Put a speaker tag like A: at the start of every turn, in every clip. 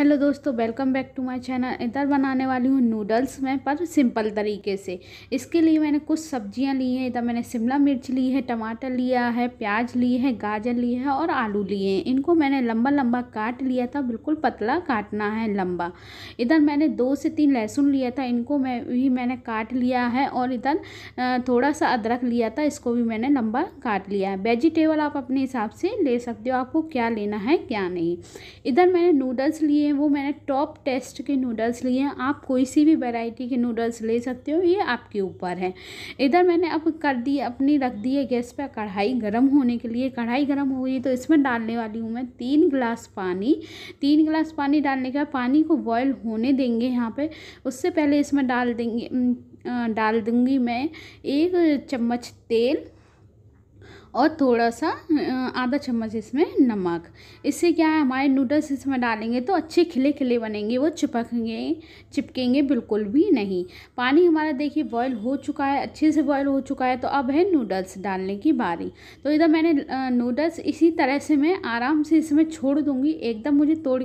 A: hello दोस्तों welcome back to my channel इधर बनाने वाली हूँ नूडल्स मैं पर सिंपल तरीके से इसके लिए मैंने कुछ सब्जियाँ ली हैं इधर मैंने शिमला मिर्च ली है टमाटर लिया है प्याज ली है गाजर ली है और आलू लिए हैं इनको मैंने लंबा लंबा काट लिया था बिल्कुल पतला काटना है लंबा इधर मैंने दो से तीन लहसुन लिया था इनको मैं भी मैंने काट लिया है और इधर थोड़ा सा अदरक लिया था इसको भी मैंने लंबा काट लिया है वेजिटेबल आप अपने हिसाब से ले सकते हो आपको क्या लेना है क्या नहीं इधर मैंने नूडल्स लिए हैं वो मैंने टॉप टेस्ट के नूडल्स लिए हैं आप कोई सी भी वैरायटी के नूडल्स ले सकते हो ये आपके ऊपर है इधर मैंने अब कर दी अपनी रख दी है गैस पर कढ़ाई गर्म होने के लिए कढ़ाई गर्म हो गई तो इसमें डालने वाली हूँ मैं तीन गिलास पानी तीन गिलास पानी डालने का पानी को बॉयल होने देंगे यहाँ पर उससे पहले इसमें डाल देंगे डाल दूँगी मैं एक चम्मच तेल और थोड़ा सा आधा चम्मच इसमें नमक इससे क्या है हमारे नूडल्स इसमें डालेंगे तो अच्छे खिले खिले बनेंगे वो चिपकेंगे चिपकेंगे बिल्कुल भी नहीं पानी हमारा देखिए बॉयल हो चुका है अच्छे से बॉयल हो चुका है तो अब है नूडल्स डालने की बारी तो इधर मैंने नूडल्स इसी तरह से मैं आराम से इसमें छोड़ दूँगी एकदम मुझे तोड़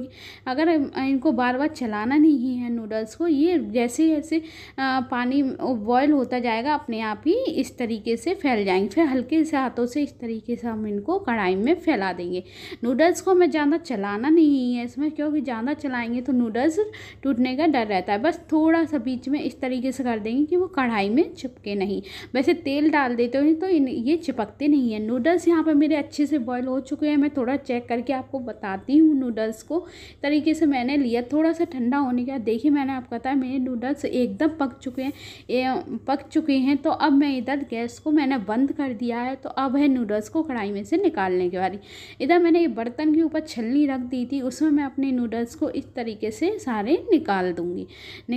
A: अगर इनको बार बार चलाना नहीं है नूडल्स को ये जैसे जैसे पानी बॉयल होता जाएगा अपने आप ही इस तरीके से फैल जाएंगे फिर हल्के से हाथों से से इस तरीके से हम इनको कढ़ाई में फैला देंगे नूडल्स को हमें ज़्यादा चलाना नहीं है इसमें क्योंकि ज़्यादा चलाएंगे तो नूडल्स टूटने का डर रहता है बस थोड़ा सा बीच में इस तरीके से कर देंगे कि वो कढ़ाई में चिपके नहीं वैसे तेल डाल देते हो तो ये चिपकते नहीं है नूडल्स यहाँ पर मेरे अच्छे से बॉयल हो चुके हैं मैं थोड़ा चेक करके आपको बताती हूँ नूडल्स को तरीके से मैंने लिया थोड़ा सा ठंडा होने के बाद देखिए मैंने आपको बताया मेरे नूडल्स एकदम पक चुके हैं पक चुके हैं तो अब मैं इधर गैस को मैंने बंद कर दिया है तो अब है है नूडल्स को कढ़ाई में से निकालने के बारी इधर मैंने ये बर्तन के ऊपर छलनी रख दी थी उसमें मैं अपने नूडल्स को इस तरीके से सारे निकाल दूँगी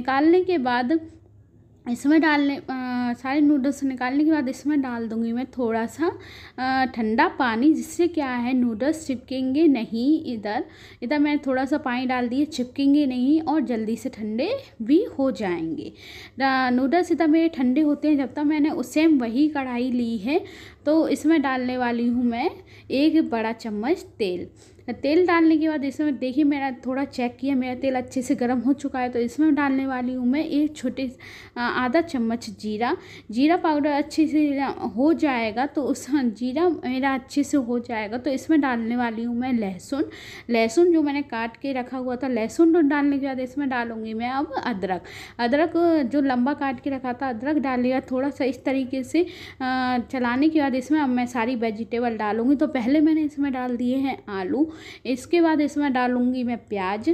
A: निकालने के बाद इसमें डालने आ, सारे नूडल्स निकालने के बाद इसमें डाल दूंगी मैं थोड़ा सा ठंडा पानी जिससे क्या है नूडल्स चिपकेंगे नहीं इधर इधर मैं थोड़ा सा पानी डाल दिए चिपकेंगे नहीं और जल्दी से ठंडे भी हो जाएंगे नूडल्स इधर मेरे ठंडे होते हैं जब तक मैंने उस सेम वही कढ़ाई ली है तो इसमें डालने वाली हूँ मैं एक बड़ा चम्मच तेल तेल डालने के बाद इसमें देखिए मेरा थोड़ा चेक किया मेरा तेल अच्छे से गर्म हो चुका है तो इसमें डालने वाली हूँ मैं एक छोटे आधा चम्मच जीरा जीरा पाउडर अच्छे से हो जाएगा तो उस हाँ, जीरा मेरा अच्छे से हो जाएगा तो इसमें डालने वाली हूँ मैं लहसुन लहसुन जो मैंने काट के रखा हुआ था लहसुन तो डालने के बाद इसमें डालूँगी मैं अब अदरक अदरक जो लंबा काट के रखा था अदरक डालेगा थोड़ा सा इस तरीके से चलाने के बाद इसमें अब मैं सारी वेजिटेबल डालूंगी तो पहले मैंने इसमें डाल दिए हैं आलू इसके बाद इसमें डालूँगी मैं प्याज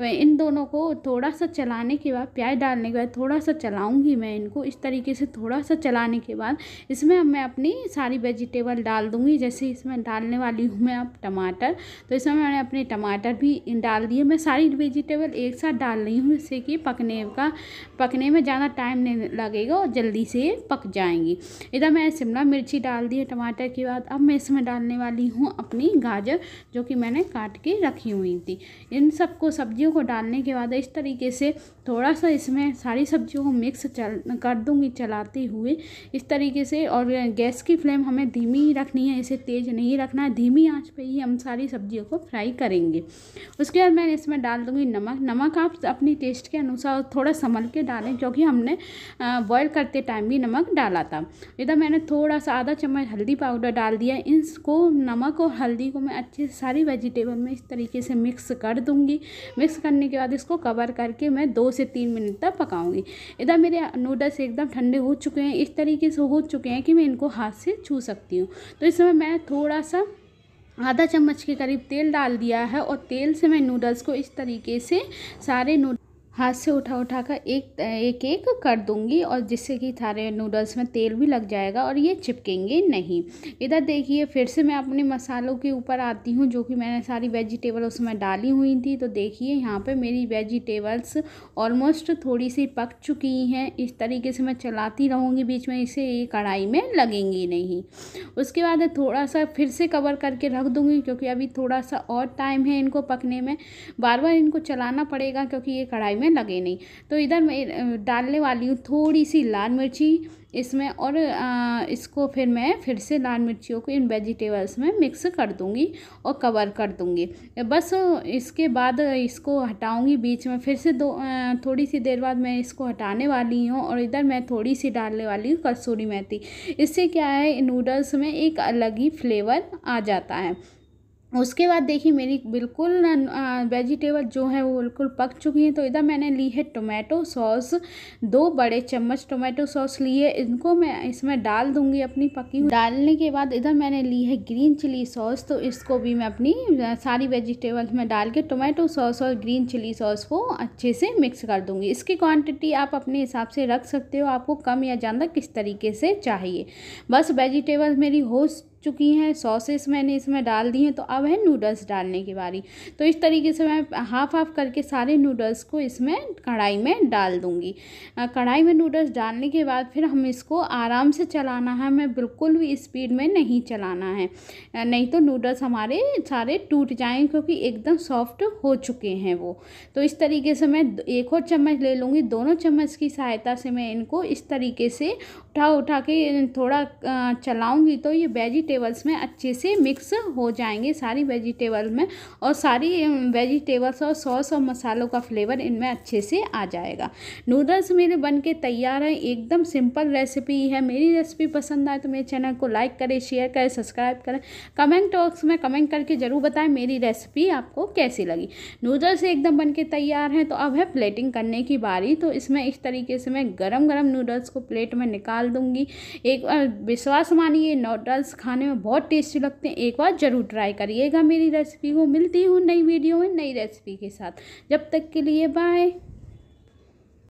A: मैं इन दोनों को थोड़ा सा चलाने के बाद प्याज डालने के बाद थोड़ा सा चलाऊँगी मैं इनको इस तरीके से थोड़ा सा चलाने के बाद इसमें अब मैं अपनी सारी वेजिटेबल डाल दूँगी जैसे इसमें डालने वाली हूँ मैं अब टमाटर तो इसमें मैंने अपने टमाटर भी डाल दिए मैं सारी वेजिटेबल एक साथ डाल रही हूँ जिससे कि पकने का पकने में ज़्यादा टाइम नहीं लगेगा और जल्दी से पक जाएंगी इधर मैं शिमला मिर्ची डाल दिए टमाटर के बाद अब मैं इसमें डालने वाली हूँ अपनी गाजर जो कि मैंने काट के रखी हुई थी इन सबको सब्जियों को डालने के बाद इस तरीके से थोड़ा सा इसमें सारी सब्जियों को मिक्स चल कर दूँगी चलाते हुए इस तरीके से और गैस की फ्लेम हमें धीमी ही रखनी है इसे तेज़ नहीं रखना है धीमी आंच पे ही हम सारी सब्जियों को फ्राई करेंगे उसके बाद मैं इसमें डाल दूँगी नमक नमक आप अपनी टेस्ट के अनुसार थोड़ा संभल के डालें क्योंकि हमने बॉयल करते टाइम भी नमक डाला था इधर तो मैंने थोड़ा सा आधा चम्मच हल्दी पाउडर डाल दिया इसको नमक और हल्दी को मैं अच्छे से सारी वेजिटेबल में इस तरीके से मिक्स कर दूँगी मिक्स करने के बाद इसको कवर करके मैं दो से तीन मिनट तक पकाऊंगी इधर मेरे नूडल्स एकदम ठंडे हो चुके हैं इस तरीके से हो चुके हैं कि मैं इनको हाथ से छू सकती हूँ तो इस समय मैं थोड़ा सा आधा चम्मच के करीब तेल डाल दिया है और तेल से मैं नूडल्स को इस तरीके से सारे नूड हाथ से उठा उठा कर एक एक एक कर दूंगी और जिससे कि सारे नूडल्स में तेल भी लग जाएगा और ये चिपकेंगे नहीं इधर देखिए फिर से मैं अपने मसालों के ऊपर आती हूँ जो कि मैंने सारी वेजिटेबल उसमें डाली हुई थी तो देखिए यहाँ पे मेरी वेजिटेबल्स ऑलमोस्ट थोड़ी सी पक चुकी हैं इस तरीके से मैं चलाती रहूँगी बीच में इसे ये कढ़ाई में लगेंगी नहीं उसके बाद थोड़ा सा फिर से कवर करके रख दूँगी क्योंकि अभी थोड़ा सा और टाइम है इनको पकने में बार बार इनको चलाना पड़ेगा क्योंकि ये कढ़ाई में में लगे नहीं तो इधर मैं डालने वाली हूँ थोड़ी सी लाल मिर्ची इसमें और इसको फिर मैं फिर से लाल मिर्चियों को इन वेजिटेबल्स में मिक्स कर दूँगी और कवर कर दूँगी बस इसके बाद इसको हटाऊँगी बीच में फिर से दो थोड़ी सी देर बाद मैं इसको हटाने वाली हूँ और इधर मैं थोड़ी सी डालने वाली हूँ कसूरी मेथी इससे क्या है नूडल्स में एक अलग ही फ्लेवर आ जाता है उसके बाद देखिए मेरी बिल्कुल वेजिटेबल जो है वो बिल्कुल पक चुकी हैं तो इधर मैंने ली है टोमेटो सॉस दो बड़े चम्मच टोमेटो सॉस ली है इनको मैं इसमें डाल दूंगी अपनी पकी डालने के बाद इधर मैंने ली है ग्रीन चिली सॉस तो इसको भी मैं अपनी सारी वेजिटेबल्स में डाल के टोमेटो सॉस और ग्रीन चिली सॉस को अच्छे से मिक्स कर दूँगी इसकी क्वान्टिटी आप अपने हिसाब से रख सकते हो आपको कम या ज़्यादा किस तरीके से चाहिए बस वेजिटेबल्स मेरी हो चुकी हैं सॉसेस मैंने इसमें डाल दी हैं तो अब है नूडल्स डालने की बारी तो इस तरीके से मैं हाफ़ हाफ़ करके सारे नूडल्स को इसमें कढ़ाई में डाल दूँगी कढ़ाई में नूडल्स डालने के बाद फिर हम इसको आराम से चलाना है हमें बिल्कुल भी स्पीड में नहीं चलाना है नहीं तो नूडल्स हमारे सारे टूट जाएँ क्योंकि एकदम सॉफ्ट हो चुके हैं वो तो इस तरीके से मैं एक और चम्मच ले लूँगी दोनों चम्मच की सहायता से मैं इनको इस तरीके से उठा उठा के थोड़ा चलाऊँगी तो ये वेजिटेबल वेजिटेबल्स में अच्छे से मिक्स हो जाएंगे सारी वेजिटेबल में और सारी वेजिटेबल्स और सॉस और मसालों का फ्लेवर इनमें अच्छे से आ जाएगा नूडल्स मेरे बन के तैयार है एकदम सिंपल रेसिपी है मेरी रेसिपी पसंद आए तो मेरे चैनल को लाइक करें शेयर करें सब्सक्राइब करें कमेंट बॉक्स में कमेंट करके ज़रूर बताएं मेरी रेसिपी आपको कैसी लगी नूडल्स एकदम बन के तैयार हैं तो अब है प्लेटिंग करने की बारी तो इसमें इस तरीके से मैं गरम गरम नूडल्स को प्लेट में निकाल दूंगी एक विश्वास मानिए नूडल्स खाने खाने में बहुत टेस्टी लगते हैं एक बार ज़रूर ट्राई करिएगा मेरी रेसिपी को मिलती हूँ नई वीडियो में नई रेसिपी के साथ जब तक के लिए बाय